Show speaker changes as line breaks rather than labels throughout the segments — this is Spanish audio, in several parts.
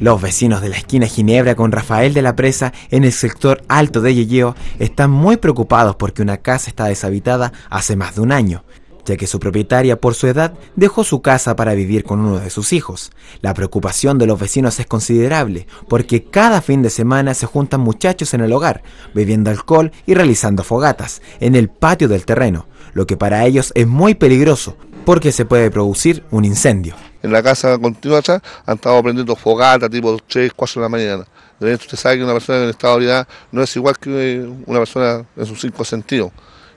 Los vecinos de la esquina Ginebra con Rafael de la Presa en el sector alto de Yeyeo están muy preocupados porque una casa está deshabitada hace más de un año, ya que su propietaria por su edad dejó su casa para vivir con uno de sus hijos. La preocupación de los vecinos es considerable, porque cada fin de semana se juntan muchachos en el hogar, bebiendo alcohol y realizando fogatas en el patio del terreno, lo que para ellos es muy peligroso, porque se puede producir un incendio en la casa continua atrás, han
estado aprendiendo fogata tipo 3, 4 de la mañana. De hecho, usted sabe que una persona en estado de no es igual que una persona en sus cinco sentidos.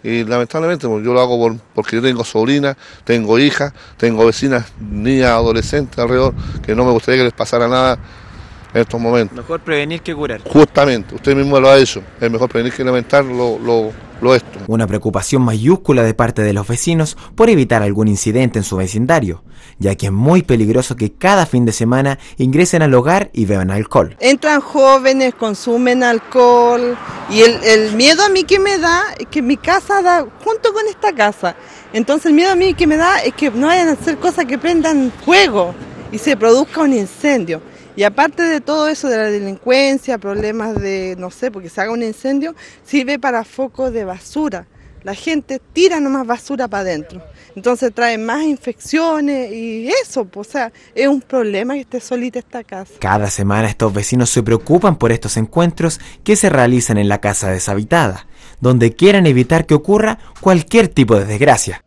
Y lamentablemente pues, yo lo hago porque yo tengo sobrinas, tengo hijas, tengo vecinas, niñas, adolescentes alrededor, que no me gustaría que les pasara nada
en estos momentos. Mejor prevenir que curar.
Justamente, usted mismo lo ha hecho.
Es mejor prevenir que
lamentar lo, lo
una preocupación mayúscula de parte de los vecinos por evitar algún incidente en su vecindario, ya que es muy peligroso que cada fin de semana ingresen al hogar y beban alcohol.
Entran jóvenes, consumen alcohol y el, el miedo a mí que me da es que mi casa da junto con esta casa. Entonces el miedo a mí que me da es que no vayan a hacer cosas que prendan fuego y se produzca un incendio. Y aparte de todo eso de la delincuencia, problemas de, no sé, porque se haga un incendio, sirve para foco de basura. La gente tira nomás basura para adentro. Entonces trae más infecciones y eso, o sea, es un problema que esté solita esta casa.
Cada semana estos vecinos se preocupan por estos encuentros que se realizan en la casa deshabitada, donde quieren evitar que ocurra cualquier tipo de desgracia.